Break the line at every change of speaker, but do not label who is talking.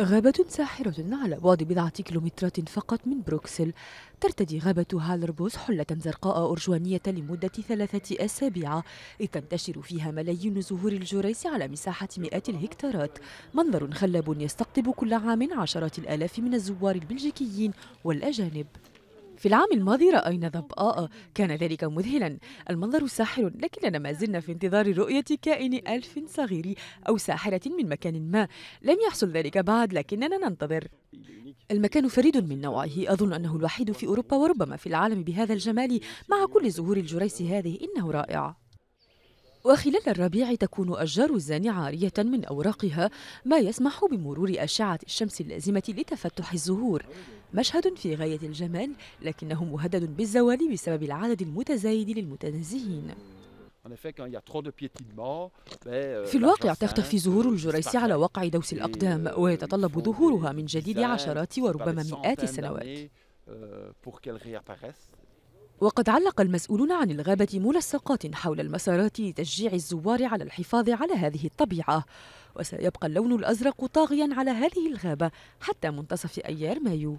غابة ساحرة على بعد بضعة كيلومترات فقط من بروكسل ترتدي غابة هالربوس حلة زرقاء أرجوانية لمدة ثلاثة أسابيع إذ تنتشر فيها ملايين زهور الجريس على مساحة مئات الهكتارات منظر خلاب يستقطب كل عام عشرات الآلاف من الزوار البلجيكيين والأجانب في العام الماضي رأينا ضبآء كان ذلك مذهلا المنظر ساحر لكننا ما زلنا في انتظار رؤية كائن ألف صغير أو ساحرة من مكان ما لم يحصل ذلك بعد لكننا ننتظر المكان فريد من نوعه أظن أنه الوحيد في أوروبا وربما في العالم بهذا الجمال مع كل زهور الجريس هذه إنه رائع وخلال الربيع تكون أشجار الزان عارية من أوراقها ما يسمح بمرور أشعة الشمس اللازمة لتفتح الزهور مشهد في غاية الجمال لكنه مهدد بالزوال بسبب العدد المتزايد للمتنزهين
في الواقع تختفي زهور الجريس على وقع
دوس الأقدام ويتطلب ظهورها من جديد عشرات وربما مئات السنوات وقد علق المسؤولون عن الغابة ملصقات حول المسارات لتشجيع الزوار على الحفاظ على هذه الطبيعة وسيبقى اللون الأزرق طاغيا على هذه الغابة حتى منتصف أيار مايو